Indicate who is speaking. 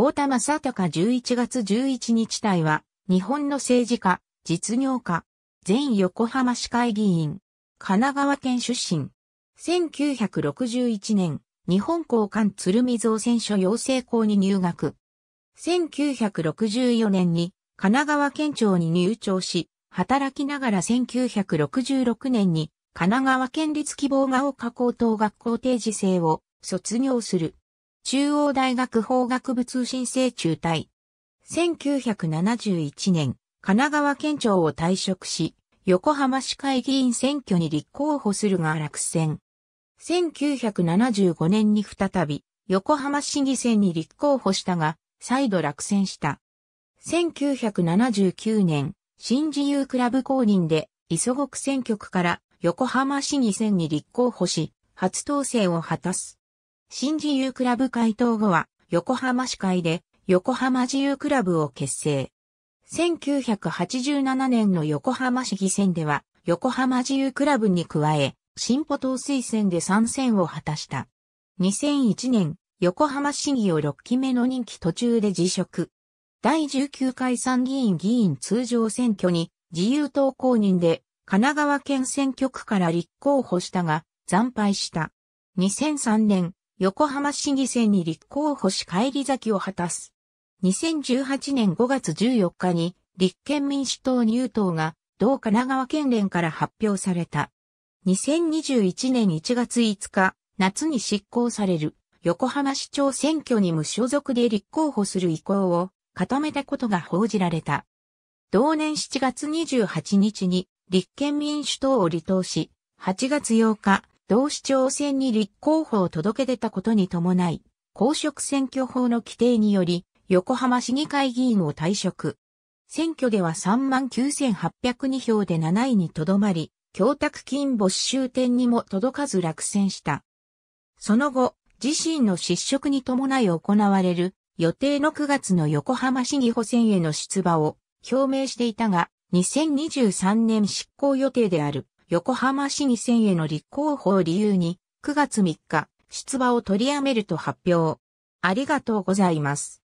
Speaker 1: 大田正隆11月11日隊は、日本の政治家、実業家、前横浜市会議員、神奈川県出身。1961年、日本交換鶴見造船所養成校に入学。1964年に神奈川県庁に入庁し、働きながら1966年に神奈川県立希望が丘高等学校定時制を卒業する。中央大学法学部通信制中退。1971年、神奈川県庁を退職し、横浜市会議員選挙に立候補するが落選。1975年に再び、横浜市議選に立候補したが、再度落選した。1979年、新自由クラブ公認で、磯国選挙区から横浜市議選に立候補し、初当選を果たす。新自由クラブ会頭後は、横浜市会で、横浜自由クラブを結成。1987年の横浜市議選では、横浜自由クラブに加え、進歩党推薦で参戦を果たした。2001年、横浜市議を6期目の任期途中で辞職。第19回参議院議員通常選挙に自由党公認で神奈川県選挙区から立候補したが惨敗した。2003年横浜市議選に立候補し帰り咲きを果たす。2018年5月14日に立憲民主党入党が同神奈川県連から発表された。2021年1月5日、夏に執行される横浜市長選挙に無所属で立候補する意向を固めたことが報じられた。同年7月28日に立憲民主党を離党し、8月8日、同市長選に立候補を届け出たことに伴い、公職選挙法の規定により、横浜市議会議員を退職。選挙では39,802票で7位にとどまり、供託金没収点にも届かず落選した。その後、自身の失職に伴い行われる予定の9月の横浜市議補選への出馬を表明していたが、2023年執行予定である横浜市議選への立候補を理由に、9月3日、出馬を取りやめると発表。ありがとうございます。